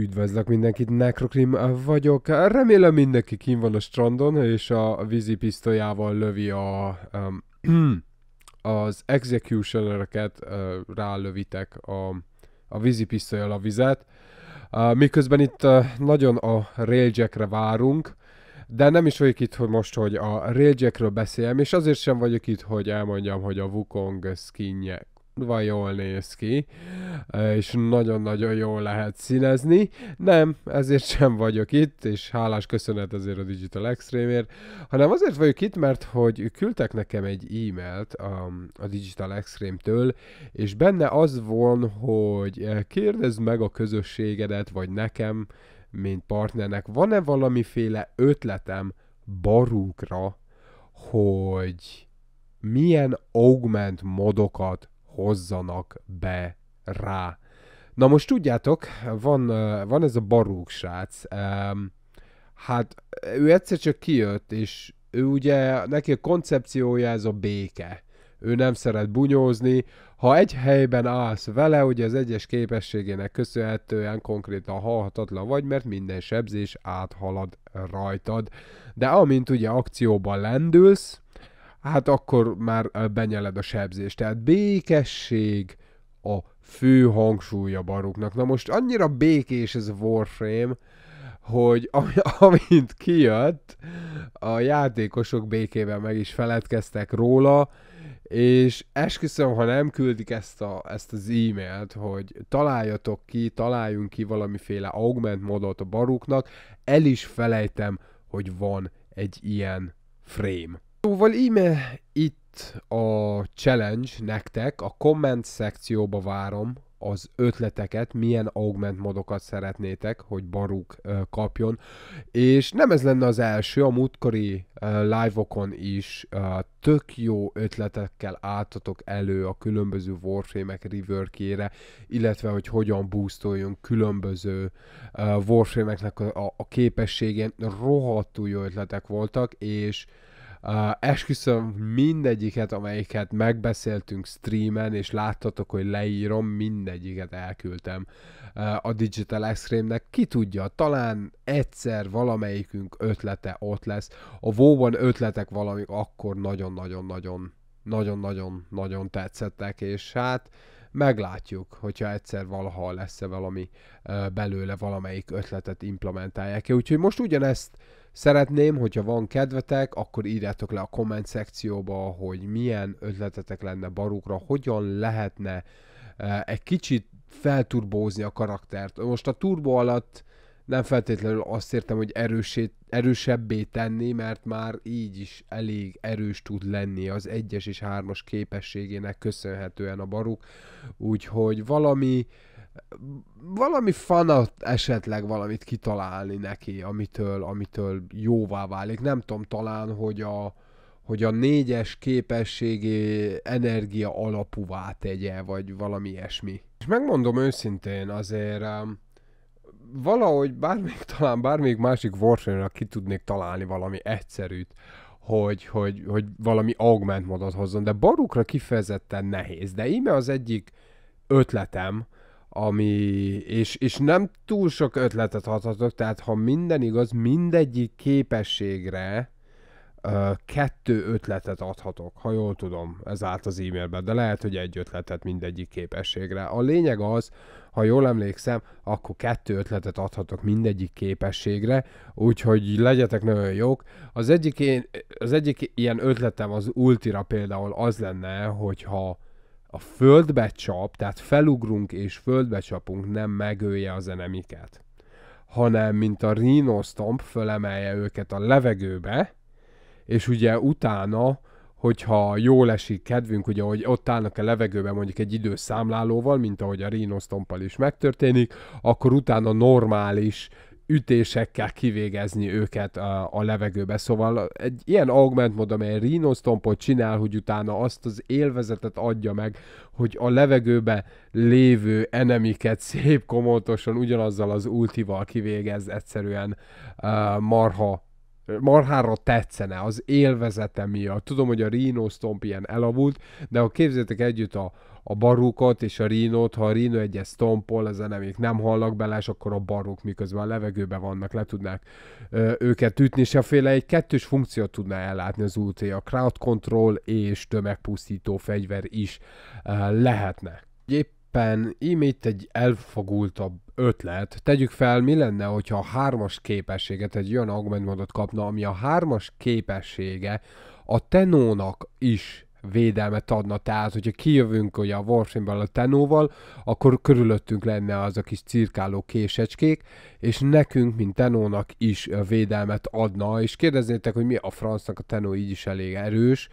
Üdvözlök mindenkit, Necrocrim vagyok. Remélem mindenki kim van a strandon, és a vízi pisztolyával lövi a, um, az executionereket, uh, rálövitek a, a vízi pisztolyal a vizet. Uh, miközben itt uh, nagyon a railjackre várunk, de nem is vagyok itt hogy most, hogy a railjackről beszéljem, és azért sem vagyok itt, hogy elmondjam, hogy a Wukong skinje kurva jól néz ki, és nagyon-nagyon jól lehet színezni. Nem, ezért sem vagyok itt, és hálás köszönet azért a Digital extreme hanem azért vagyok itt, mert hogy küldtek nekem egy e-mailt a, a Digital Extreme-től, és benne az van, hogy eh, kérdezd meg a közösségedet, vagy nekem, mint partnernek, van-e valamiféle ötletem barúkra, hogy milyen augment modokat hozzanak be rá. Na most tudjátok, van, van ez a barúk srác, hát ő egyszer csak kijött, és ő ugye, neki a koncepciója ez a béke. Ő nem szeret bunyózni. Ha egy helyben állsz vele, ugye az egyes képességének köszönhetően konkrétan halhatatlan vagy, mert minden sebzés áthalad rajtad. De amint ugye akcióban lendülsz, hát akkor már benyeled a sebzést. Tehát békesség a fő hangsúlya baruknak. Na most annyira békés ez a Warframe, hogy ami, amint kijött, a játékosok békével meg is feledkeztek róla, és esküszöm, ha nem küldik ezt, a, ezt az e-mailt, hogy találjatok ki, találjunk ki valamiféle augment modot a baruknak, el is felejtem, hogy van egy ilyen frame. Szóval íme itt a challenge nektek, a komment szekcióba várom az ötleteket, milyen augment modokat szeretnétek, hogy Baruk kapjon. És nem ez lenne az első, a múltkori live-okon is tök jó ötletekkel álltatok elő a különböző Warframe-ek reworkjére, illetve hogy hogyan boostoljunk különböző Warframe-eknek a, a képességén. Rohadtul jó ötletek voltak, és Uh, esküszöm mindegyiket, amelyiket megbeszéltünk streamen, és láttatok, hogy leírom, mindegyiket elküldtem uh, a Digital Extreme-nek. Ki tudja, talán egyszer valamelyikünk ötlete ott lesz. A vóban ötletek valami akkor nagyon-nagyon-nagyon nagyon-nagyon-nagyon tetszettek, és hát meglátjuk, hogyha egyszer valaha lesz-e valami uh, belőle valamelyik ötletet implementálják -e. Úgyhogy most ugyanezt uh, Szeretném, hogyha van kedvetek, akkor írjátok le a komment szekcióba, hogy milyen ötletetek lenne Barukra, hogyan lehetne eh, egy kicsit felturbózni a karaktert. Most a turbo alatt nem feltétlenül azt értem, hogy erősét, erősebbé tenni, mert már így is elég erős tud lenni az egyes és hármas képességének köszönhetően a baruk, úgyhogy valami valami fanat esetleg valamit kitalálni neki, amitől, amitől jóvá válik. Nem tudom, talán, hogy a, hogy a négyes képességi energia alapúvá tegye, vagy valami ilyesmi. És megmondom őszintén, azért um, valahogy bármelyik, talán bármelyik másik warframe ki tudnék találni valami egyszerűt, hogy, hogy, hogy valami augment modot hozzon, de barukra kifejezetten nehéz. De íme az egyik ötletem, ami, és, és nem túl sok ötletet adhatok, tehát ha minden igaz, mindegyik képességre kettő ötletet adhatok, ha jól tudom, ez állt az e-mailben, de lehet, hogy egy ötletet mindegyik képességre. A lényeg az, ha jól emlékszem, akkor kettő ötletet adhatok mindegyik képességre, úgyhogy legyetek nagyon jók. Az egyik, én, az egyik ilyen ötletem az ultira például az lenne, hogyha a földbe csap, tehát felugrunk és földbe csapunk, nem megölje az enemiket, hanem mint a rhinostomp fölemelje őket a levegőbe, és ugye utána hogyha jól esik kedvünk, ugye, hogy ott állnak a levegőben mondjuk egy időszámlálóval, mint ahogy a rhinosztomppal is megtörténik, akkor utána normális ütésekkel kivégezni őket a, a levegőbe. Szóval egy ilyen augment mód, amely rhinosztompot csinál, hogy utána azt az élvezetet adja meg, hogy a levegőbe lévő enemiket szép komótosan ugyanazzal az ultival kivégez egyszerűen uh, marha marhára tetszene, az élvezete miatt. Tudom, hogy a Rino Stomp ilyen elavult, de ha képzeljétek együtt a, a barukot és a rínót, ha a rínó egyes stompol, a zenemék nem hallak bele, és akkor a baruk miközben a levegőben vannak, le tudnák ö, őket ütni, és féle egy kettős funkciót tudná ellátni az UT, a crowd control és tömegpusztító fegyver is ö, lehetne. Épp éppen ím itt egy elfogultabb ötlet. Tegyük fel, mi lenne, hogyha a hármas képességet egy olyan augment modot kapna, ami a hármas képessége a tenónak is védelmet adna. Tehát, hogyha kijövünk ugye a warframe a Tenóval, akkor körülöttünk lenne az a kis cirkáló késecskék, és nekünk, mint Tenónak is védelmet adna. És kérdeznétek, hogy mi a francnak a Tenó így is elég erős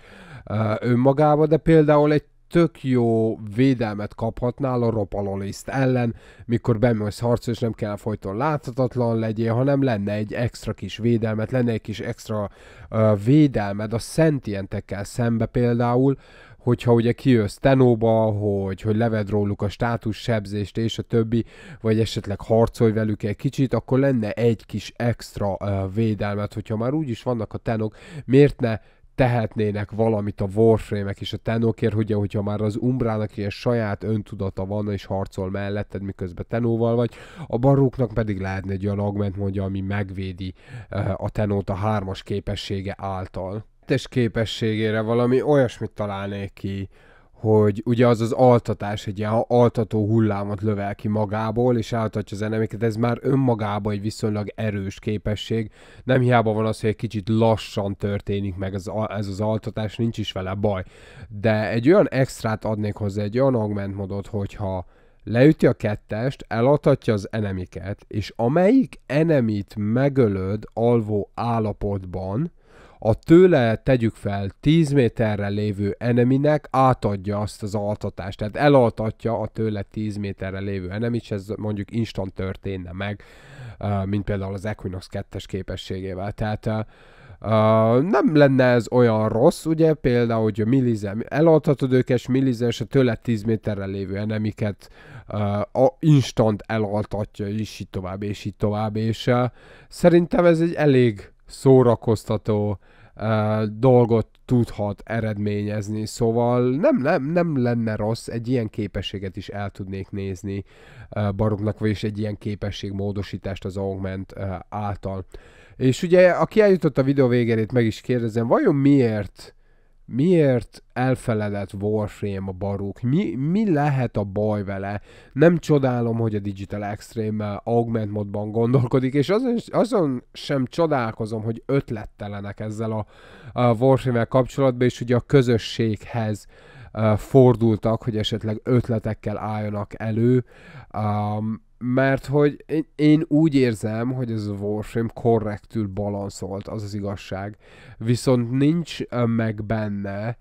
uh, önmagába, de például egy tök jó védelmet kaphatnál a ropaloliszt ellen, mikor bemész harcol, és nem kell folyton láthatatlan legyél, hanem lenne egy extra kis védelmet, lenne egy kis extra uh, védelmed a szentientekkel szembe például, hogyha ugye kijössz tenóba, hogy, hogy leved róluk a státus, sebzést és a többi, vagy esetleg harcolj velük egy kicsit, akkor lenne egy kis extra uh, védelmet, hogyha már úgyis vannak a tenok, miért ne tehetnének valamit a Warframe-ek és a Tenókért, hogy hogyha már az Umbrának ilyen saját öntudata van, és harcol melletted, miközben Tenóval vagy, a Baróknak pedig lehetne egy olyan augment mondja, ami megvédi eh, a Tenót a hármas képessége által. A képességére valami olyasmit találnék ki, hogy ugye az az altatás, egy ilyen altató hullámot lövel ki magából, és áltatja az enemiket ez már önmagában egy viszonylag erős képesség. Nem hiába van az, hogy egy kicsit lassan történik meg az, ez az altatás, nincs is vele baj. De egy olyan extrát adnék hozzá, egy olyan augment modot, hogyha leüti a kettest, eladhatja az enemiket, és amelyik enemit megölöd alvó állapotban, a tőle tegyük fel 10 méterre lévő eneminek átadja azt az altatást, tehát elaltatja a tőle 10 méterre lévő enemit, és ez mondjuk instant történne meg, mint például az Equinox 2-es képességével. Tehát Uh, nem lenne ez olyan rossz, ugye például, hogy milize, elaltatod őket, és milize, és a tőle 10 méterre lévő enemiket uh, a instant elaltatja, és így tovább, és így tovább, és uh, szerintem ez egy elég szórakoztató uh, dolgot tudhat eredményezni, szóval nem, nem, nem lenne rossz, egy ilyen képességet is el tudnék nézni uh, Baroknak, vagyis egy ilyen képesség módosítást az Augment által. És ugye, aki eljutott a videó végérét, meg is kérdezem, vajon miért Miért elfeledett Warframe a baruk? Mi, mi lehet a baj vele? Nem csodálom, hogy a Digital Extreme augment modban gondolkodik, és azon, azon sem csodálkozom, hogy ötlettelenek ezzel a, a warframe kapcsolatban, és ugye a közösséghez uh, fordultak, hogy esetleg ötletekkel álljanak elő. Um, mert hogy én, én úgy érzem, hogy ez a Warframe korrektül balanszolt, az az igazság. Viszont nincs meg benne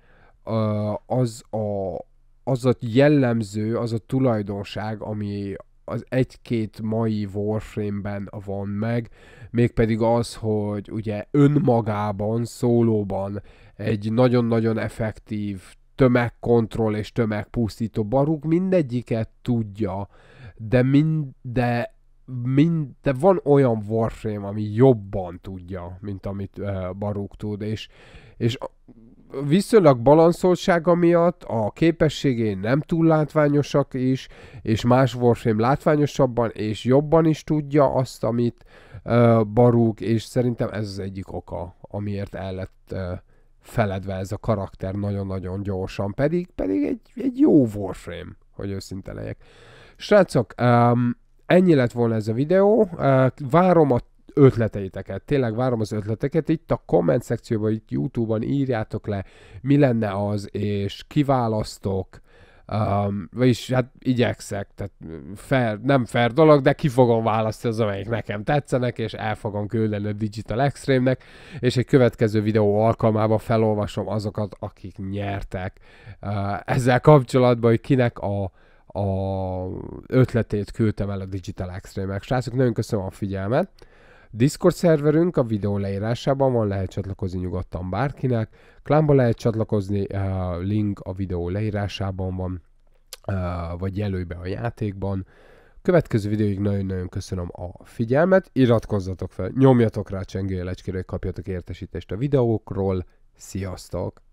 az a, az a jellemző, az a tulajdonság, ami az egy-két mai Warframe-ben van meg, mégpedig az, hogy ugye önmagában, szólóban egy nagyon-nagyon effektív tömegkontroll és tömegpusztító baruk mindegyiket tudja uh, de mind, de mind, de van olyan Warframe, ami jobban tudja, mint amit uh, Baruk tud, és, és viszonylag balanszoltsága miatt a képességé nem túl látványosak is, és más Warframe látványosabban és jobban is tudja azt, amit uh, Baruk, és szerintem ez az egyik oka, amiért el lett uh, feledve ez a karakter nagyon-nagyon gyorsan, pedig pedig egy, egy jó Warframe, hogy őszinte legyek. Uh, Srácok, um, ennyi lett volna ez a videó. Uh, várom a ötleteiteket. Tényleg várom az ötleteket. Itt a komment szekcióban, itt YouTube-on írjátok le, mi lenne az, és kiválasztok. Um, vagyis hát igyekszek, tehát fair, nem fair dolog, de ki fogom választani az, amelyik nekem tetszenek, és el fogom küldeni a Digital Extreme-nek, és egy következő videó alkalmában felolvasom azokat, akik nyertek uh, ezzel kapcsolatban, hogy kinek a a ötletét küldtem el a Digital Extreme-ek. Srácok, nagyon köszönöm a figyelmet. Discord szerverünk a videó leírásában van, lehet csatlakozni nyugodtan bárkinek. Klámba lehet csatlakozni, a eh, link a videó leírásában van, eh, vagy jelölj be a játékban. Következő videóig nagyon-nagyon köszönöm a figyelmet, iratkozzatok fel, nyomjatok rá a csengőjelecskére, hogy kapjatok értesítést a videókról. Sziasztok!